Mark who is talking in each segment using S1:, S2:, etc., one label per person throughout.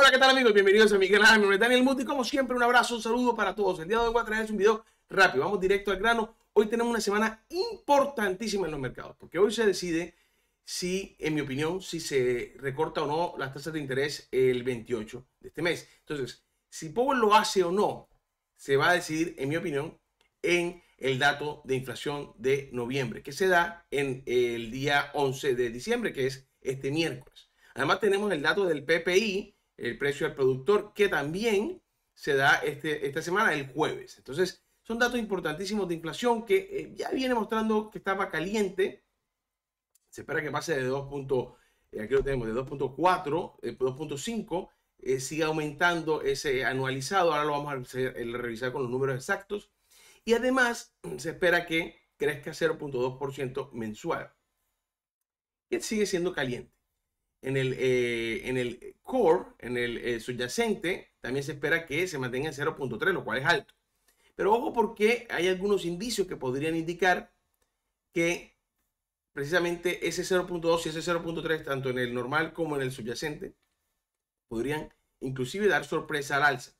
S1: Hola, ¿qué tal amigos? Bienvenidos a mi canal, mi nombre es Daniel Muti. Como siempre, un abrazo, un saludo para todos. El día de hoy voy a traerles un video rápido, vamos directo al grano. Hoy tenemos una semana importantísima en los mercados, porque hoy se decide si, en mi opinión, si se recorta o no las tasas de interés el 28 de este mes. Entonces, si Powell lo hace o no, se va a decidir, en mi opinión, en el dato de inflación de noviembre, que se da en el día 11 de diciembre, que es este miércoles. Además tenemos el dato del PPI el precio al productor, que también se da este, esta semana, el jueves. Entonces, son datos importantísimos de inflación que eh, ya viene mostrando que estaba caliente. Se espera que pase de 2. Eh, aquí lo tenemos, de 2.4, 2.5, eh, siga aumentando ese anualizado. Ahora lo vamos a revisar, con los números exactos. Y además, se espera que crezca 0.2% mensual. Y sigue siendo caliente en el, eh, en el core, en el eh, subyacente, también se espera que se mantenga en 0.3, lo cual es alto. Pero ojo porque hay algunos indicios que podrían indicar que precisamente ese 0.2 y ese 0.3, tanto en el normal como en el subyacente, podrían inclusive dar sorpresa al alza.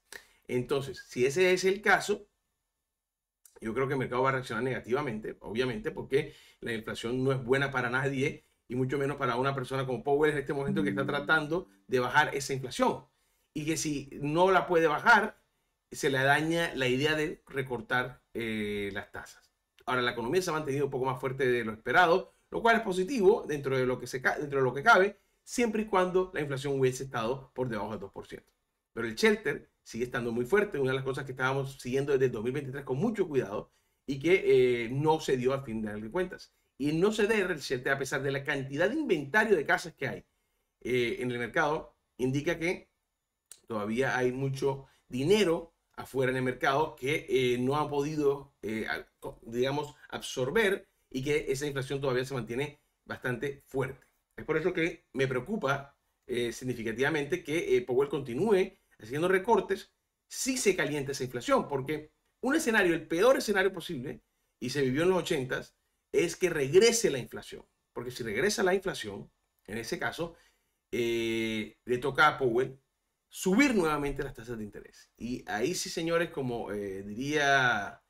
S1: Entonces, si ese es el caso, yo creo que el mercado va a reaccionar negativamente, obviamente, porque la inflación no es buena para nadie y mucho menos para una persona como Powell en este momento que está mm. tratando de bajar esa inflación. Y que si no la puede bajar, se le daña la idea de recortar eh, las tasas. Ahora, la economía se ha mantenido un poco más fuerte de lo esperado, lo cual es positivo dentro de lo que, se, dentro de lo que cabe, siempre y cuando la inflación hubiese estado por debajo del 2%. Pero el shelter sigue estando muy fuerte, una de las cosas que estábamos siguiendo desde el 2023 con mucho cuidado y que eh, no se dio al fin de cuentas y no se dé a pesar de la cantidad de inventario de casas que hay eh, en el mercado, indica que todavía hay mucho dinero afuera en el mercado que eh, no ha podido, eh, digamos, absorber y que esa inflación todavía se mantiene bastante fuerte. Es por eso que me preocupa significativamente que Powell continúe haciendo recortes si se calienta esa inflación, porque un escenario, el peor escenario posible, y se vivió en los 80s, es que regrese la inflación. Porque si regresa la inflación, en ese caso, eh, le toca a Powell subir nuevamente las tasas de interés. Y ahí sí, señores, como eh, diría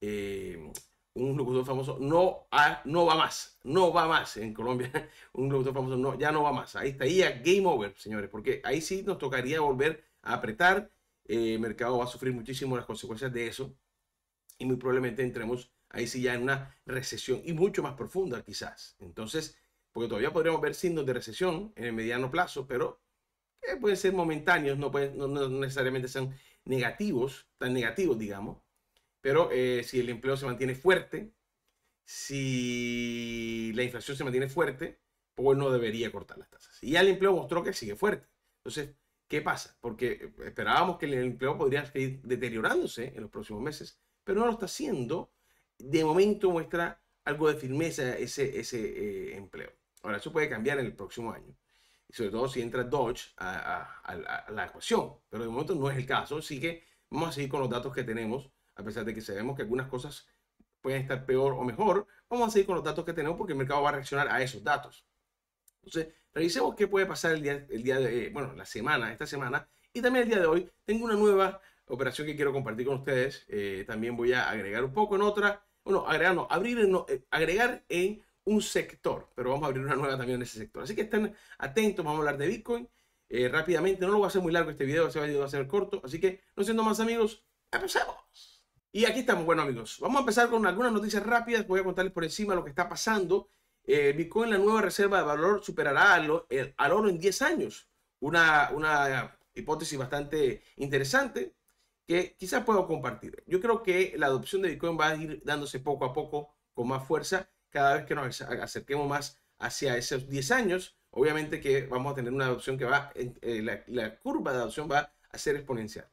S1: eh, un locutor famoso, no, no va más, no va más en Colombia. un locutor famoso, no, ya no va más. Ahí está ya game over, señores, porque ahí sí nos tocaría volver a apretar. el mercado va a sufrir muchísimo las consecuencias de eso. Y muy probablemente entremos ahí sí ya en una recesión y mucho más profunda quizás. Entonces, porque todavía podríamos ver signos de recesión en el mediano plazo, pero eh, pueden ser momentáneos, no, pueden, no, necesariamente sean negativos, tan negativos, digamos. Pero eh, si el empleo se mantiene fuerte, si la inflación se mantiene fuerte, pues no debería cortar las tasas. Y ya el empleo mostró que sigue fuerte. Entonces, ¿Qué pasa? Porque eh, esperábamos que el empleo podría seguir deteriorándose en los próximos meses, pero no lo está haciendo de momento muestra algo de firmeza ese, ese eh, empleo. Ahora, eso puede cambiar en el próximo año. Y sobre todo si entra Dodge a, la ecuación. Pero de momento no es el caso. Así que vamos a seguir con los datos que tenemos. A pesar de que sabemos que algunas cosas pueden estar peor o mejor, vamos a seguir con los datos que tenemos porque el mercado va a reaccionar a esos datos. Entonces, revisemos qué puede pasar el día, el día de, eh, bueno, la semana, esta semana. Y también el día de hoy tengo una nueva operación que quiero compartir con ustedes. Eh, también voy a agregar un poco en otra, bueno, agregar, no, abrir en, eh, agregar en un sector, pero vamos a abrir una nueva también en ese sector. Así que estén atentos, vamos a hablar de Bitcoin eh, rápidamente. No lo voy a hacer muy largo este video, se va a hacer corto. Así que, no siendo más amigos, empecemos. Y aquí estamos, bueno amigos, vamos a empezar con algunas noticias rápidas. Voy a contarles por encima lo que está pasando. Bitcoin, la nueva reserva de valor, superará al, oro en 10 años. Una, una hipótesis bastante interesante que quizás puedo compartir. Yo creo que la adopción de Bitcoin va a ir dándose poco a poco con más fuerza cada vez que nos acerquemos más hacia esos 10 años. Obviamente que vamos a tener una adopción que va, eh, la, la, curva de adopción va a ser exponencial.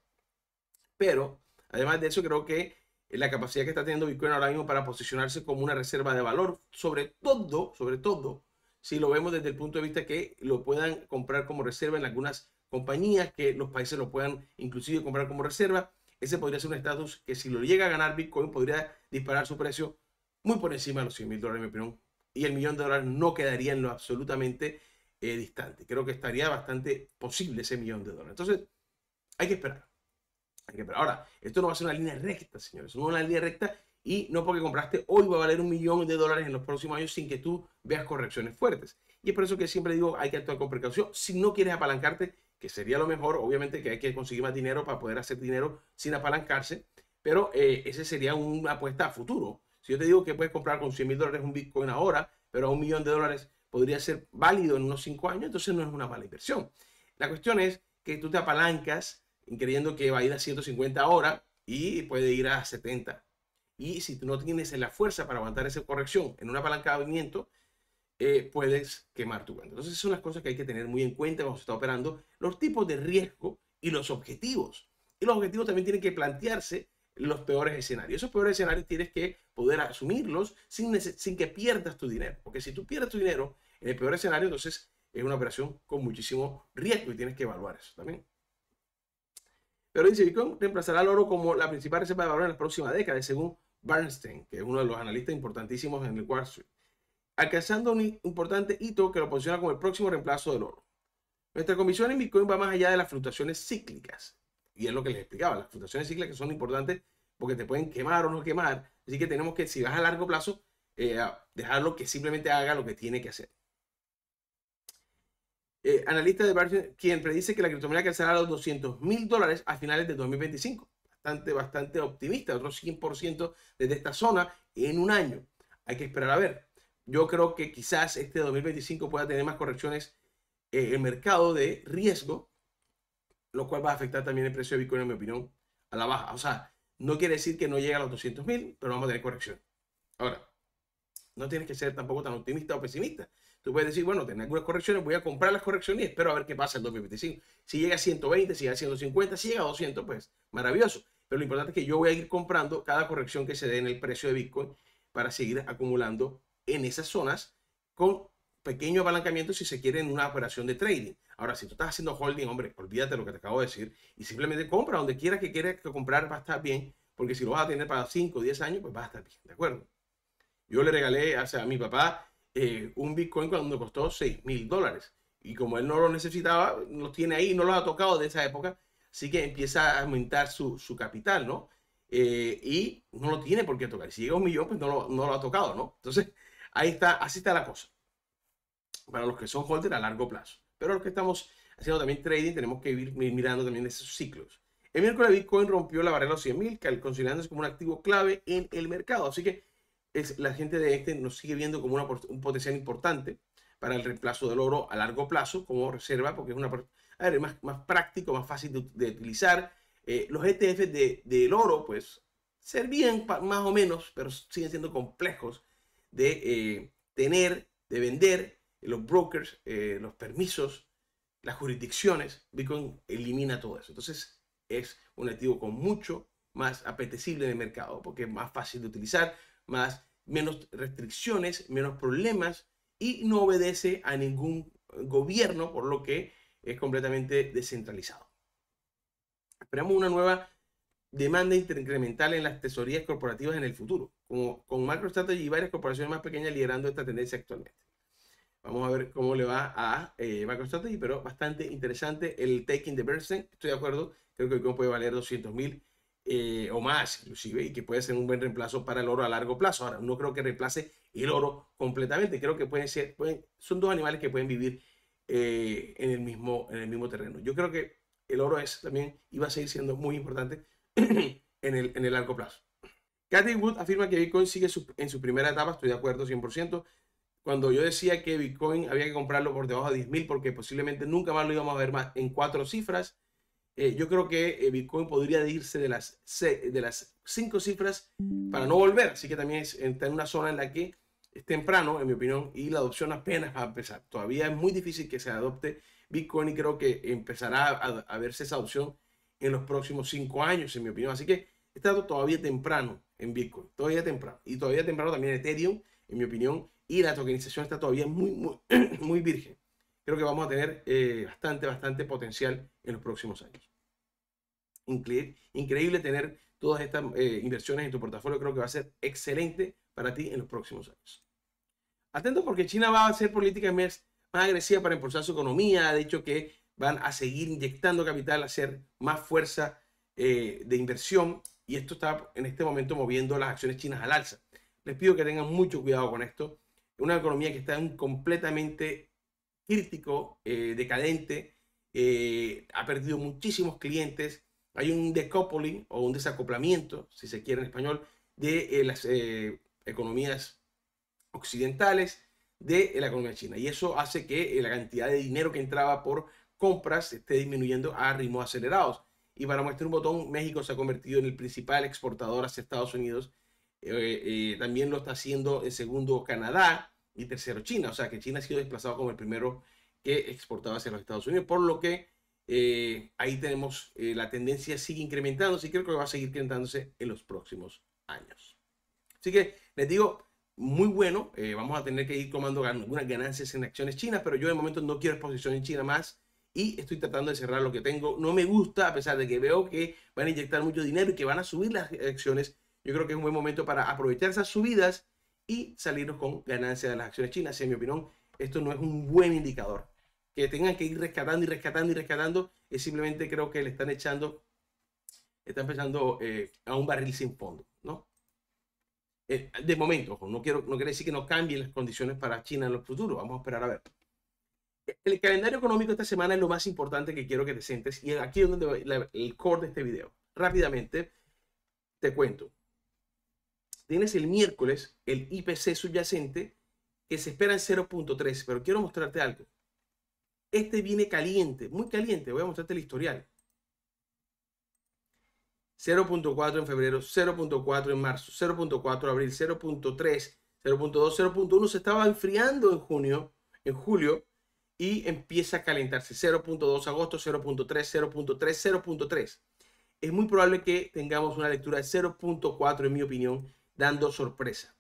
S1: Pero, además de eso, creo que la capacidad que está teniendo Bitcoin ahora mismo para posicionarse como una reserva de valor, sobre todo, sobre todo, si lo vemos desde el punto de vista que lo puedan comprar como reserva en algunas compañías que los países lo puedan inclusive comprar como reserva. Ese podría ser un estatus que si lo llega a ganar Bitcoin podría disparar su precio muy por encima de los 100 mil dólares, en mi opinión. Y el millón de dólares no quedaría en lo absolutamente eh, distante. Creo que estaría bastante posible ese millón de dólares. Entonces, hay que esperar. Hay que esperar. Ahora, esto no va a ser una línea recta, señores. No es una línea recta y no porque compraste hoy va a valer un millón de dólares en los próximos años sin que tú veas correcciones fuertes. Y es por eso que siempre digo, hay que actuar con precaución. Si no quieres apalancarte que sería lo mejor. Obviamente que hay que conseguir más dinero para poder hacer dinero sin apalancarse, pero eh, ese sería una apuesta a futuro. Si yo te digo que puedes comprar con 100 mil dólares un Bitcoin ahora, pero a un millón de dólares podría ser válido en unos 5 años, entonces no es una mala inversión. La cuestión es que tú te apalancas creyendo que va a ir a 150 ahora y puede ir a 70. Y si tú no tienes la fuerza para aguantar esa corrección en un apalancamiento, eh, puedes quemar tu cuenta. Entonces, son las cosas que hay que tener muy en cuenta cuando se está operando, los tipos de riesgo y los objetivos. Y los objetivos también tienen que plantearse los peores escenarios. Esos peores escenarios tienes que poder asumirlos sin, que pierdas tu dinero. Porque si tú pierdes tu dinero en el peor escenario, entonces es una operación con muchísimo riesgo y tienes que evaluar eso también. Pero dice, Bitcoin reemplazará al oro como la principal reserva de valor en la próxima década según Bernstein, que es uno de los analistas importantísimos en el Wall Street alcanzando un importante hito que lo posiciona como el próximo reemplazo del oro. Nuestra comisión en Bitcoin va más allá de las fluctuaciones cíclicas. Y es lo que les explicaba, las fluctuaciones cíclicas son importantes porque te pueden quemar o no quemar. Así que tenemos que, si vas a largo plazo, eh, dejarlo que simplemente haga lo que tiene que hacer. Eh, analista de Barton quien predice que la criptomoneda alcanzará los 200 mil dólares a finales de 2025. Bastante, bastante optimista, otro 100% desde esta zona en un año. Hay que esperar a ver. Yo creo que quizás este 2025 pueda tener más correcciones en eh, el mercado de riesgo, lo cual va a afectar también el precio de Bitcoin, en mi opinión, a la baja. O sea, no quiere decir que no llegue a los 200 mil, pero vamos a tener corrección. Ahora, no tienes que ser tampoco tan optimista o pesimista. Tú puedes decir, bueno, tengo algunas correcciones, voy a comprar las correcciones y espero a ver qué pasa en 2025. Si llega a 120, si llega a 150, si llega a 200, pues maravilloso. Pero lo importante es que yo voy a ir comprando cada corrección que se dé en el precio de Bitcoin para seguir acumulando en esas zonas con pequeño apalancamiento si se quiere en una operación de trading. Ahora, si tú estás haciendo holding, hombre, olvídate lo que te acabo de decir y simplemente compra donde quiera que quiera comprar va a estar bien, porque si lo vas a tener para 5 o 10 años, pues va a estar bien, ¿de acuerdo? Yo le regalé a mi papá eh, un Bitcoin cuando costó 6 mil dólares y como él no lo necesitaba, lo tiene ahí, no lo ha tocado de esa época, así que empieza a aumentar su, capital, ¿no? Eh, y no lo tiene por qué tocar. Si llega un millón, pues no lo, no lo ha tocado, ¿no? Entonces, Ahí está, así está la cosa. Para los que son holder a largo plazo. Pero los que estamos haciendo también trading, tenemos que ir mirando también esos ciclos. El miércoles Bitcoin rompió la barrera de los 100.000, considerándose como un activo clave en el mercado. Así que es, la gente de este nos sigue viendo como un potencial importante para el reemplazo del oro a largo plazo como reserva, porque es una, más, práctico, más fácil de, utilizar. Eh, los ETF del de, oro, pues, servían más o menos, pero siguen siendo complejos de eh, tener, de vender, los brokers, eh, los permisos, las jurisdicciones. Bitcoin elimina todo eso. Entonces es un activo con mucho más apetecible en el mercado porque es más fácil de utilizar, más, menos restricciones, menos problemas y no obedece a ningún gobierno, por lo que es completamente descentralizado. Esperamos una nueva demanda incremental en las tesorías corporativas en el futuro, como con MacroStrategy y varias corporaciones más pequeñas liderando esta tendencia actualmente. Vamos a ver cómo le va a eh, MacroStrategy, pero bastante interesante el taking the person. Estoy de acuerdo, creo que puede valer 200 mil eh, o más inclusive y que puede ser un buen reemplazo para el oro a largo plazo. Ahora, no creo que reemplace el oro completamente, creo que pueden ser, son dos animales que pueden vivir eh, en, el mismo, en el mismo terreno. Yo creo que el oro es también, iba a seguir siendo muy importante en, el, en el largo plazo. Cathy Wood afirma que Bitcoin sigue en su primera etapa, estoy de acuerdo 100%. Cuando yo decía que Bitcoin había que comprarlo por debajo de 10.000 porque posiblemente nunca más lo íbamos a ver más en cuatro cifras, eh, yo creo que eh, Bitcoin podría irse de las, de las cinco cifras para no volver. Así que también es, está en una zona en la que es temprano, en mi opinión, y la adopción apenas va a empezar. Todavía es muy difícil que se adopte Bitcoin y creo que empezará a, verse esa adopción en los próximos cinco años, en mi opinión. Así que está todavía temprano en Bitcoin, todavía temprano. Y todavía temprano también Ethereum, en mi opinión. Y la tokenización está todavía muy, muy, muy virgen. Creo que vamos a tener eh, bastante, bastante potencial en los próximos años. increíble tener todas estas eh, inversiones en tu portafolio. Creo que va a ser excelente para ti en los próximos años. Atento porque China va a hacer políticas más, más agresiva para impulsar su economía. Ha dicho que van a seguir inyectando capital, a hacer más fuerza eh, de inversión y esto está en este momento moviendo las acciones chinas al alza. Les pido que tengan mucho cuidado con esto. Una economía que está en completamente crítico, eh, decadente, eh, ha perdido muchísimos clientes. Hay un decoupling o un desacoplamiento, si se quiere en español, de las economías occidentales de la economía china. Y eso hace que la cantidad de dinero que entraba por compras esté disminuyendo a ritmos acelerados. Y para mostrar un botón, México se ha convertido en el principal exportador hacia Estados Unidos. Eh, eh, también lo está haciendo el segundo Canadá y tercero China. O sea que China ha sido desplazado como el primero que exportaba hacia los Estados Unidos. Por lo que eh, ahí tenemos la tendencia sigue incrementándose y creo que va a seguir incrementándose en los próximos años. Así que les digo, muy bueno. vamos a tener que ir tomando algunas ganancias en acciones chinas, pero yo de momento no quiero exposición en China más y estoy tratando de cerrar lo que tengo. No me gusta, a pesar de que veo que van a inyectar mucho dinero y que van a subir las acciones. Yo creo que es un buen momento para aprovechar esas subidas y salirnos con ganancia de las acciones chinas. En mi opinión, esto no es un buen indicador. Que tengan que ir rescatando y rescatando y rescatando, es simplemente creo que le están echando, están empezando eh, a un barril sin fondo, ¿no? Eh, de momento, no quiero, no quiere decir que no cambien las condiciones para China en los futuros. Vamos a esperar a ver el calendario económico esta semana es lo más importante que quiero que te sientes y aquí es donde va el core de este video. Rápidamente te cuento. Tienes el miércoles el IPC subyacente que se espera en 0.3, pero quiero mostrarte algo. Este viene caliente, muy caliente. Voy a mostrarte el historial. 0.4 en febrero, 0.4 en marzo, 0.4 en abril, 0.3, 0.2, 0.1. Se estaba enfriando en junio, en julio, y empieza a calentarse. 0.2 agosto, 0.3, 0.3, 0.3. Es muy probable que tengamos una lectura de 0.4, en mi opinión, dando sorpresa.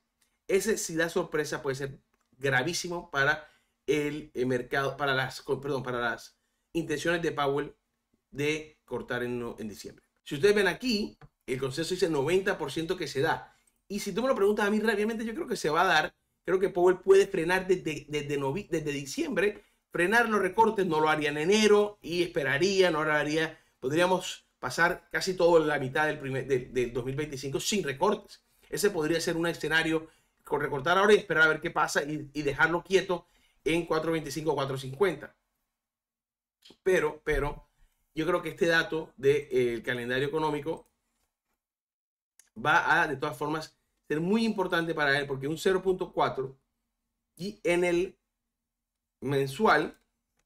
S1: Ese, si da sorpresa, puede ser gravísimo para el eh, mercado, para las, perdón, para las intenciones de Powell de cortar en, en diciembre. Si ustedes ven aquí, el consenso dice 90% que se da. Y si tú me lo preguntas a mí rápidamente, yo creo que se va a dar. Creo que Powell puede frenar desde, desde, desde, desde diciembre frenar los recortes, no lo haría en enero y esperaría, no lo haría, podríamos pasar casi toda la mitad del, del 2025 sin recortes. Ese podría ser un escenario con recortar ahora y esperar a ver qué pasa y, dejarlo quieto en 4.25 o 4.50. Pero, pero, yo creo que este dato del eh, calendario económico va a, de todas formas, ser muy importante para él porque un 0.4 y en el mensual,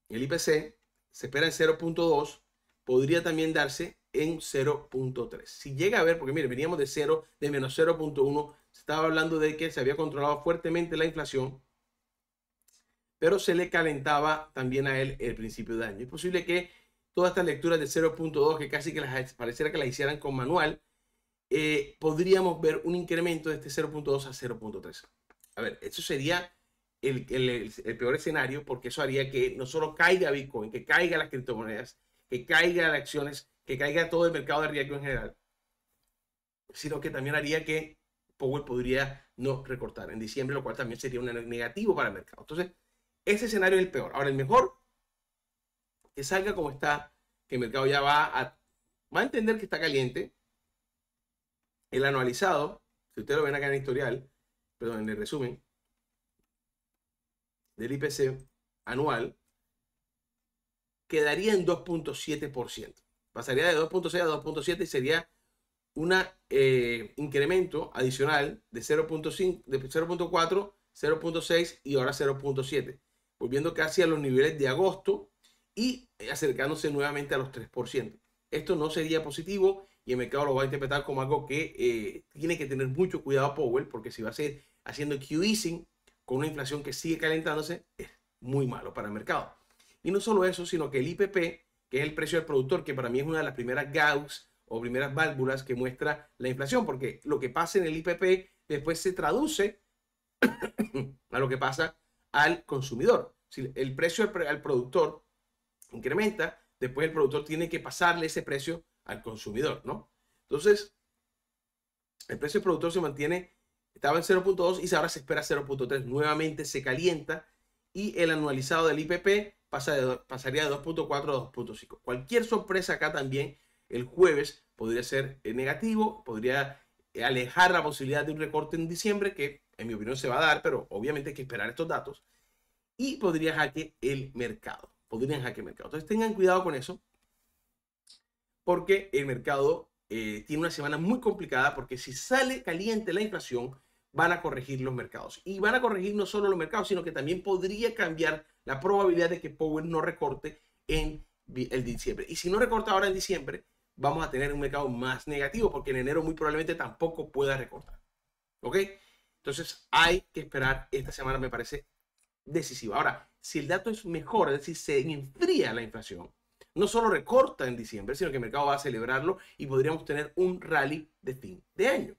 S1: el IPC, se espera en 0.2, podría también darse en 0.3. Si llega a ver, porque mire, veníamos de 0, de menos 0.1, estaba hablando de que se había controlado fuertemente la inflación, pero se le calentaba también a él el principio de año. Es posible que todas estas lecturas de 0.2, que casi que las pareciera que las hicieran con manual, eh, podríamos ver un incremento de este 0.2 a 0.3. A ver, eso sería el, el, peor escenario, porque eso haría que no solo caiga Bitcoin, que caiga las criptomonedas, que caiga las acciones, que caiga todo el mercado de riesgo en general, sino que también haría que Powell podría no recortar en diciembre, lo cual también sería un negativo para el mercado. Entonces, ese escenario es el peor. Ahora, el mejor, que salga como está, que el mercado ya va a, va a entender que está caliente. El anualizado, si ustedes lo ven acá en el historial, perdón, en el resumen, del IPC anual quedaría en 2.7%. Pasaría de 2.6 a 2.7 y sería un eh, incremento adicional de 0.5, de 0.4, 0.6 y ahora 0.7, volviendo casi a los niveles de agosto y eh, acercándose nuevamente a los 3%. Esto no sería positivo y el mercado lo va a interpretar como algo que eh, tiene que tener mucho cuidado Powell, porque si va a ser haciendo QE con una inflación que sigue calentándose, es muy malo para el mercado. Y no solo eso, sino que el IPP, que es el precio del productor, que para mí es una de las primeras gauss o primeras válvulas que muestra la inflación, porque lo que pasa en el IPP después se traduce a lo que pasa al consumidor. Si el precio al productor incrementa, después el productor tiene que pasarle ese precio al consumidor, ¿no? Entonces, el precio del productor se mantiene estaba en 0.2 y ahora se espera 0.3. Nuevamente se calienta y el anualizado del IPP pasa de, pasaría de 2.4 a 2.5. Cualquier sorpresa acá también el jueves podría ser eh, negativo, podría eh, alejar la posibilidad de un recorte en diciembre, que en mi opinión se va a dar, pero obviamente hay que esperar estos datos, y podría jaque el mercado. Podrían jaque el mercado. Entonces tengan cuidado con eso, porque el mercado eh, tiene una semana muy complicada, porque si sale caliente la inflación, van a corregir los mercados. Y van a corregir no solo los mercados, sino que también podría cambiar la probabilidad de que Powell no recorte en el diciembre. Y si no recorta ahora en diciembre, vamos a tener un mercado más negativo, porque en enero muy probablemente tampoco pueda recortar. ¿Ok? Entonces hay que esperar esta semana, me parece decisiva. Ahora, si el dato es mejor, es decir, se enfría la inflación, no solo recorta en diciembre, sino que el mercado va a celebrarlo y podríamos tener un rally de fin de año.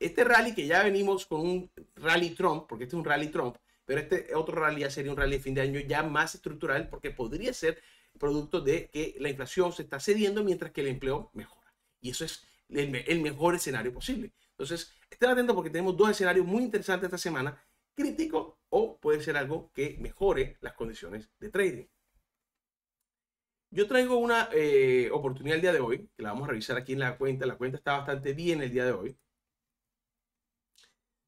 S1: Este rally que ya venimos con un rally Trump, porque este es un rally Trump, pero este otro rally ya sería un rally de fin de año ya más estructural porque podría ser producto de que la inflación se está cediendo mientras que el empleo mejora. Y eso es el, mejor escenario posible. Entonces, estén atentos porque tenemos dos escenarios muy interesantes esta semana, crítico o puede ser algo que mejore las condiciones de trading. Yo traigo una eh, oportunidad el día de hoy, que la vamos a revisar aquí en la cuenta. La cuenta está bastante bien el día de hoy.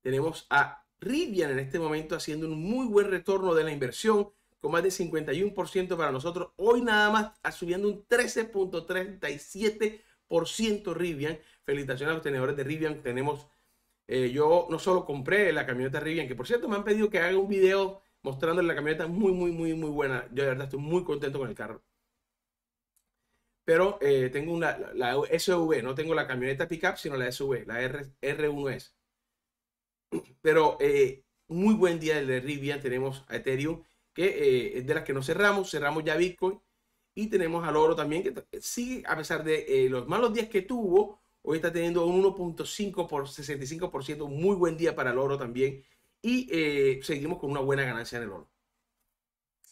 S1: Tenemos a Rivian en este momento haciendo un muy buen retorno de la inversión con más de 51% para nosotros. Hoy nada más subiendo un 13.37% Rivian. Felicitaciones a los tenedores de Rivian. Tenemos, eh, yo no solo compré la camioneta Rivian, que por cierto me han pedido que haga un video mostrándole la camioneta muy, muy, muy, muy buena. Yo de verdad estoy muy contento con el carro. Pero eh, tengo una, la, SUV, no tengo la camioneta pickup, sino la SUV, la R1S. Pero eh, muy buen día de Rivian. Tenemos a Ethereum, que eh, es de las que nos cerramos. Cerramos ya Bitcoin. Y tenemos al oro también, que sigue, a pesar de eh, los malos días que tuvo, hoy está teniendo un 1.5 por 65%. Muy buen día para el oro también. Y seguimos con una buena ganancia en el oro.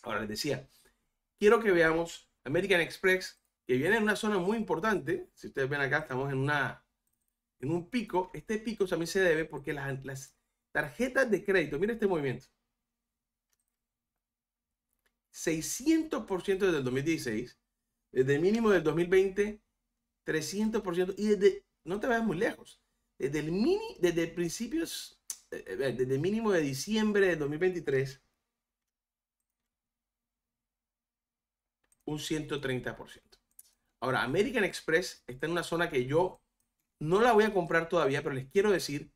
S1: Ahora les decía, quiero que veamos American Express, que viene en una zona muy importante. Si ustedes ven acá, estamos en una en un pico, este pico también se debe porque las, tarjetas de crédito, mira este movimiento, 600% desde el 2016, desde el mínimo del 2020, 300%, y desde, no te vayas muy lejos, desde el mini, desde principios, eh, eh, desde el mínimo de diciembre del 2023, un 130%. Ahora, American Express está en una zona que yo no la voy a comprar todavía, pero les quiero decir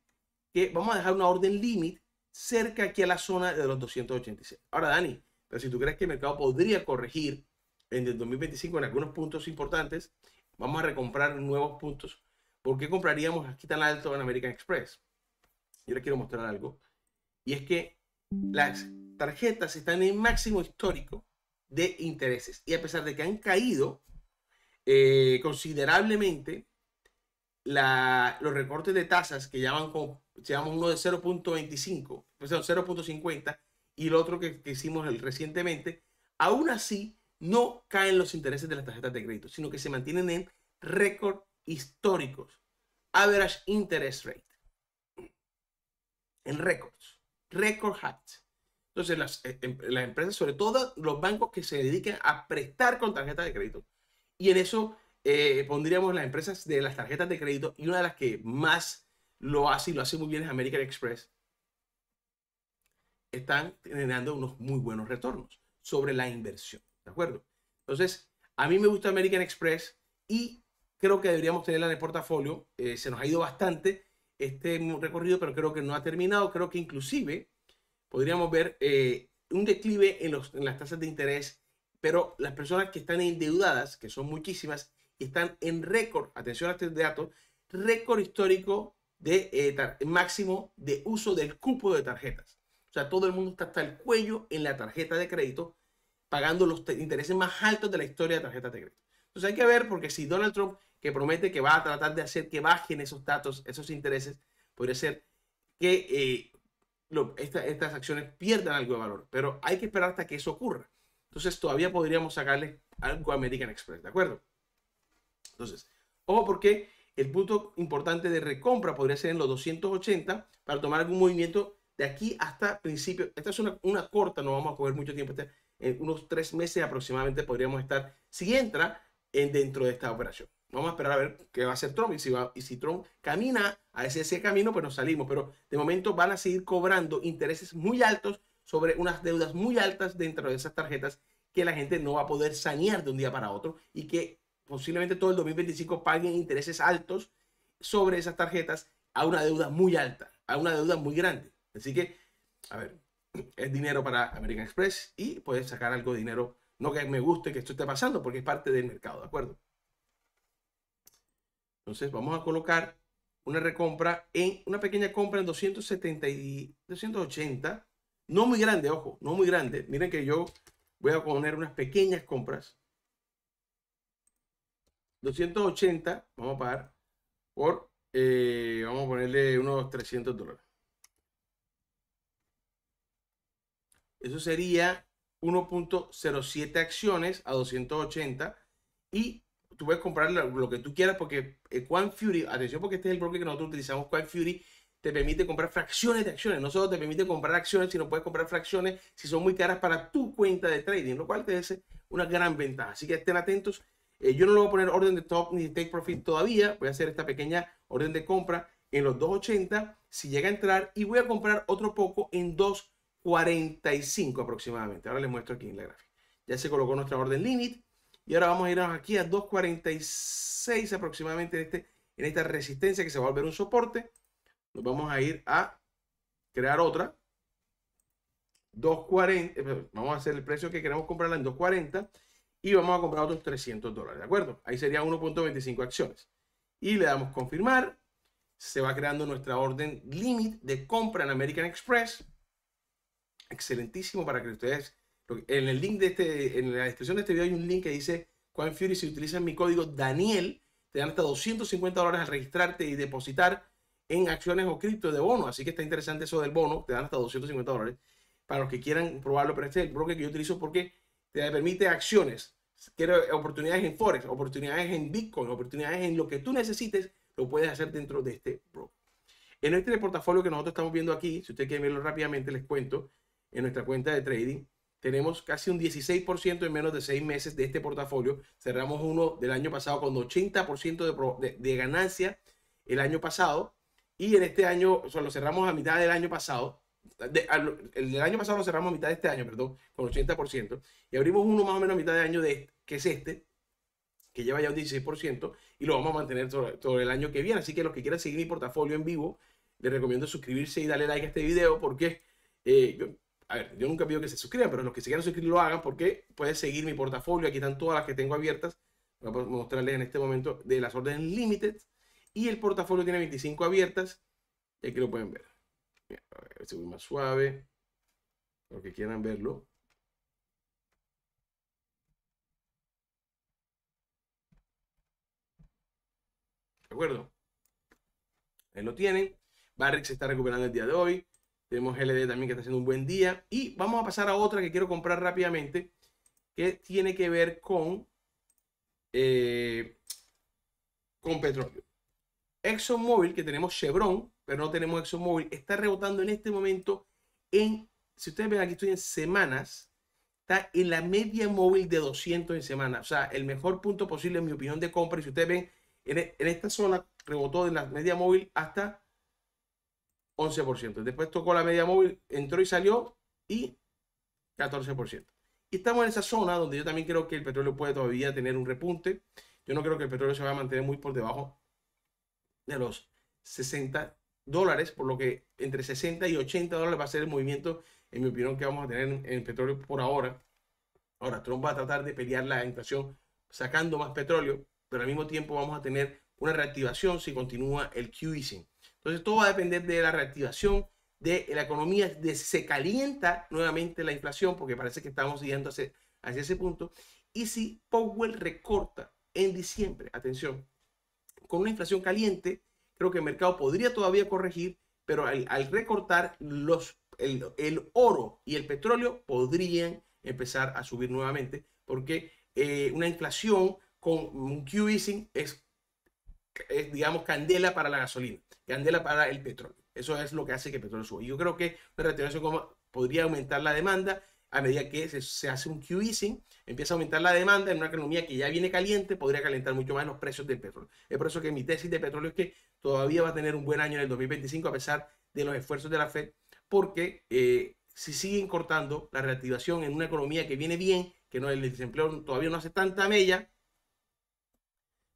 S1: que vamos a dejar una orden límite cerca aquí a la zona de los 286. Ahora, Dani, pero si tú crees que el mercado podría corregir en el 2025 en algunos puntos importantes, vamos a recomprar nuevos puntos. ¿Por qué compraríamos aquí tan alto en American Express? Yo les quiero mostrar algo. Y es que las tarjetas están en el máximo histórico de intereses. Y a pesar de que han caído eh, considerablemente, los recortes de tasas que llaman como, uno de 0.25, 0.50 pues y el otro que, hicimos recientemente, aún así no caen los intereses de las tarjetas de crédito, sino que se mantienen en récord históricos. Average interest rate. En récords. Record highs. Entonces, las, eh, em, empresas, sobre todo los bancos que se dediquen a prestar con tarjetas de crédito, y en eso eh, pondríamos las empresas de las tarjetas de crédito y una de las que más lo hace y lo hace muy bien es American Express. Están generando unos muy buenos retornos sobre la inversión, ¿de acuerdo? Entonces, a mí me gusta American Express y creo que deberíamos tenerla en el portafolio. Eh, se nos ha ido bastante este recorrido, pero creo que no ha terminado. Creo que inclusive podríamos ver eh, un declive en, los, en las tasas de interés, pero las personas que están endeudadas, que son muchísimas, están en récord, atención a este dato, récord histórico de eh, máximo de uso del cupo de tarjetas. O sea, todo el mundo está hasta el cuello en la tarjeta de crédito, pagando los intereses más altos de la historia de tarjetas de crédito. Entonces hay que ver, porque si Donald Trump, que promete que va a tratar de hacer que bajen esos datos, esos intereses, podría ser que eh, estas acciones pierdan algo de valor. Pero hay que esperar hasta que eso ocurra. Entonces todavía podríamos sacarle algo a American Express, ¿de acuerdo? Entonces, ojo porque el punto importante de recompra podría ser en los 280 para tomar algún movimiento de aquí hasta principio. Esta es una, corta, no vamos a coger mucho tiempo. en unos tres meses aproximadamente podríamos estar si entra en, dentro de esta operación. Vamos a esperar a ver qué va a hacer Trump y si, y si Trump camina a ese, ese camino, pues nos salimos. Pero de momento van a seguir cobrando intereses muy altos sobre unas deudas muy altas dentro de esas tarjetas que la gente no va a poder sanear de un día para otro y que posiblemente todo el 2025 paguen intereses altos sobre esas tarjetas a una deuda muy alta, a una deuda muy grande. Así que, a ver, es dinero para American Express y puedes sacar algo de dinero. No que me guste que esto esté pasando, porque es parte del mercado, ¿de acuerdo? Entonces vamos a colocar una recompra en una pequeña compra en 270 y 280. No muy grande, ojo, no muy grande. Miren que yo voy a poner unas pequeñas compras 280, vamos a pagar por, eh, vamos a ponerle unos 300 dólares. Eso sería 1.07 acciones a 280 y tú puedes comprar lo que tú quieras porque eh, quant Fury, atención porque este es el broker que nosotros utilizamos, Quan Fury te permite comprar fracciones de acciones, no solo te permite comprar acciones, sino puedes comprar fracciones si son muy caras para tu cuenta de trading, lo cual te hace una gran ventaja. Así que estén atentos eh, yo no le voy a poner orden de top ni take profit todavía. Voy a hacer esta pequeña orden de compra en los 2.80 si llega a entrar y voy a comprar otro poco en 2.45 aproximadamente. Ahora les muestro aquí en la gráfica. Ya se colocó nuestra orden limit y ahora vamos a irnos aquí a 2.46 aproximadamente en, este, en esta resistencia que se va a volver un soporte. Nos vamos a ir a crear otra. 2.40, eh, vamos a hacer el precio que queremos comprarla en 2.40 y vamos a comprar otros 300 dólares, ¿de acuerdo? Ahí sería 1.25 acciones. Y le damos confirmar. Se va creando nuestra orden limit de compra en American Express. Excelentísimo para que ustedes... En el link de este, en la descripción de este video hay un link que dice Coin Fury. Si utilizas mi código Daniel, te dan hasta 250 dólares al registrarte y depositar en acciones o cripto de bono. Así que está interesante eso del bono. Te dan hasta 250 dólares para los que quieran probarlo. Pero este es el broker que yo utilizo porque te permite acciones, quiero oportunidades en Forex, oportunidades en Bitcoin, oportunidades en lo que tú necesites, lo puedes hacer dentro de este broker. En este portafolio que nosotros estamos viendo aquí, si usted quiere verlo rápidamente, les cuento, en nuestra cuenta de trading, tenemos casi un 16% en menos de seis meses de este portafolio. Cerramos uno del año pasado con 80% de, de, ganancia el año pasado. Y en este año, o lo cerramos a mitad del año pasado el año pasado lo cerramos a mitad de este año, perdón, con 80%, y abrimos uno más o menos a mitad de año, de, este, que es este, que lleva ya un 16%, y lo vamos a mantener todo, el año que viene. Así que los que quieran seguir mi portafolio en vivo, les recomiendo suscribirse y darle like a este video, porque eh, a ver, yo nunca pido que se suscriban, pero los que se quieran suscribir lo hagan, porque pueden seguir mi portafolio, aquí están todas las que tengo abiertas, voy a mostrarles en este momento de las órdenes limited, y el portafolio tiene 25 abiertas, y aquí lo pueden ver. Este eh, a más suave. Porque quieran verlo. ¿De acuerdo? Ahí lo tienen. Barrick se está recuperando el día de hoy. Tenemos LD también que está haciendo un buen día. Y vamos a pasar a otra que quiero comprar rápidamente. Que tiene que ver con. Eh, con petróleo. ExxonMobil, que tenemos Chevron, pero no tenemos móvil está rebotando en este momento en, si ustedes ven aquí estoy en semanas, está en la media móvil de 200 en semana. O sea, el mejor punto posible en mi opinión de compra. Y si ustedes ven, en, e, esta zona rebotó de la media móvil hasta 11%. Después tocó la media móvil, entró y salió y 14%. Y estamos en esa zona donde yo también creo que el petróleo puede todavía tener un repunte. Yo no creo que el petróleo se va a mantener muy por debajo de los 60 dólares, por lo que entre 60 y 80 dólares va a ser el movimiento, en mi opinión, que vamos a tener en el petróleo por ahora. Ahora, Trump va a tratar de pelear la inflación sacando más petróleo, pero al mismo tiempo vamos a tener una reactivación si continúa el QE. Entonces, todo va a depender de la reactivación de la economía, de si se calienta nuevamente la inflación, porque parece que estamos llegando hacia ese punto, y si Powell recorta en diciembre, atención, con una inflación caliente, creo que el mercado podría todavía corregir, pero al, recortar los, el, oro y el petróleo podrían empezar a subir nuevamente, porque eh, una inflación con un QE es, es, digamos, candela para la gasolina, candela para el petróleo. Eso es lo que hace que el petróleo suba. Yo creo que una retención podría aumentar la demanda a medida que se, hace un q e, empieza a aumentar la demanda en una economía que ya viene caliente, podría calentar mucho más los precios del petróleo. Es por eso que mi tesis de petróleo es que todavía va a tener un buen año en el 2025 a pesar de los esfuerzos de la Fed, porque eh, si siguen cortando la reactivación en una economía que viene bien, que no, el desempleo todavía no hace tanta mella,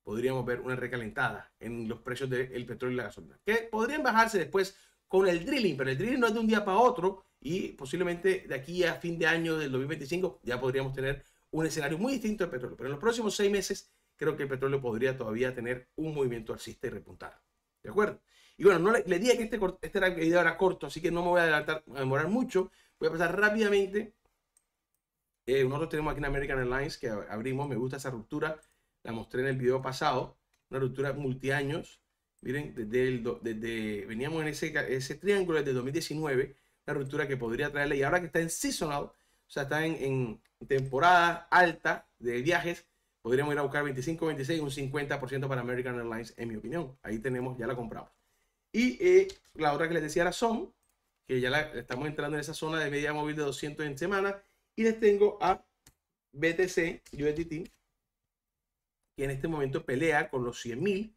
S1: podríamos ver una recalentada en los precios del petróleo y la gasolina, que podrían bajarse después con el drilling, pero el drilling no es de un día para otro, y posiblemente de aquí a fin de año del 2025 ya podríamos tener un escenario muy distinto del petróleo. Pero en los próximos seis meses creo que el petróleo podría todavía tener un movimiento alcista y repuntar. ¿De acuerdo? Y bueno, no le, le dije que este, este video era corto, así que no me voy a adelantar, a demorar mucho. Voy a pasar rápidamente. Eh, nosotros tenemos aquí en American Airlines que abrimos. Me gusta esa ruptura. La mostré en el video pasado. Una ruptura multiaños. Miren, desde, desde veníamos en ese, ese triángulo desde 2019 ruptura que podría traerle. Y ahora que está en seasonal, o sea, está en, temporada alta de viajes, podríamos ir a buscar 25, 26, un 50% para American Airlines, en mi opinión. Ahí tenemos, ya la compramos. Y eh, la otra que les decía era SOM, que ya estamos entrando en esa zona de media móvil de 200 en semana. Y les tengo a BTC, USDT, que en este momento pelea con los 100.000.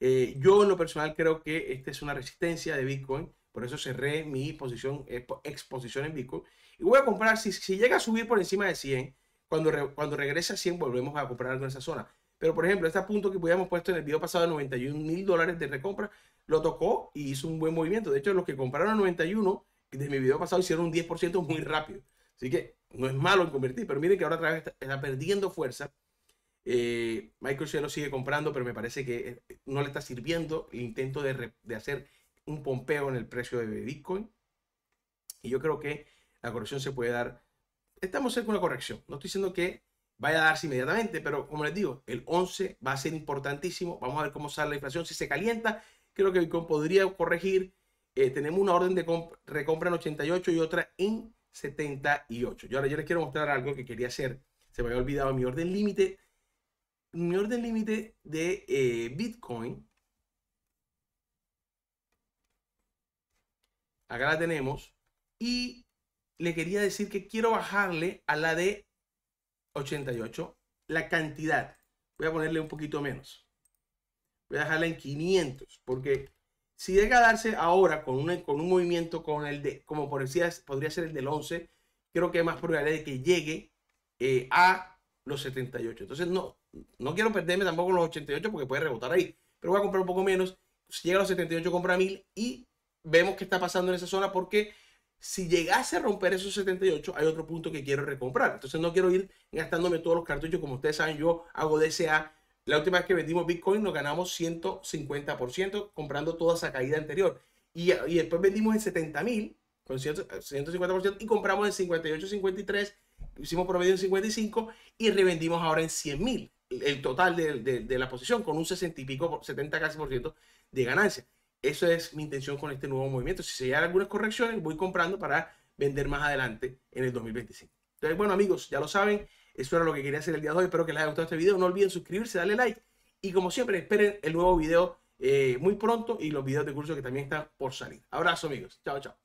S1: Eh, yo en lo personal creo que esta es una resistencia de Bitcoin por eso cerré mi posición, eh, exposición en Bitcoin. Y voy a comprar, si, llega a subir por encima de 100, cuando, cuando regrese a 100 volvemos a comprar algo en esa zona. Pero por ejemplo, este punto que habíamos puesto en el video pasado de 91 mil dólares de recompra, lo tocó y hizo un buen movimiento. De hecho, los que compraron a 91 desde mi video pasado hicieron un 10% muy rápido. Así que no es malo en convertir, pero miren que ahora otra vez está, perdiendo fuerza. Eh, Michael lo sigue comprando, pero me parece que eh, no le está sirviendo el intento de, de hacer un pompeo en el precio de Bitcoin. Y yo creo que la corrección se puede dar. Estamos cerca de una corrección. No estoy diciendo que vaya a darse inmediatamente, pero como les digo, el 11 va a ser importantísimo. Vamos a ver cómo sale la inflación. Si se calienta, creo que Bitcoin podría corregir. Eh, tenemos una orden de recompra en 88 y otra en 78. Y ahora yo les quiero mostrar algo que quería hacer. Se me había olvidado mi orden límite. Mi orden límite de eh, Bitcoin Acá la tenemos. Y le quería decir que quiero bajarle a la de 88 la cantidad. Voy a ponerle un poquito menos. Voy a dejarla en 500 porque si llega a darse ahora con un, con un movimiento con el de, como por decir podría ser el del 11, creo que hay más probabilidad de que llegue eh, a los 78. Entonces no, no quiero perderme tampoco los 88 porque puede rebotar ahí. Pero voy a comprar un poco menos. Si llega a los 78 compra 1000 y vemos qué está pasando en esa zona porque si llegase a romper esos 78, hay otro punto que quiero recomprar. Entonces no quiero ir gastándome todos los cartuchos. Como ustedes saben, yo hago DSA. La última vez que vendimos Bitcoin nos ganamos 150% comprando toda esa caída anterior. Y, y después vendimos en 70 mil con 150% y compramos en 58, 53, hicimos promedio en 55 y revendimos ahora en 100.000 mil el total de, de, la posición con un 60 y pico, 70 casi por ciento de ganancia eso es mi intención con este nuevo movimiento. Si se llegan algunas correcciones, voy comprando para vender más adelante en el 2025. Entonces, bueno, amigos, ya lo saben. Eso era lo que quería hacer el día de hoy. Espero que les haya gustado este video. No olviden suscribirse, darle like. Y como siempre, esperen el nuevo video eh, muy pronto y los videos de curso que también están por salir. Abrazo, amigos. Chao, chao.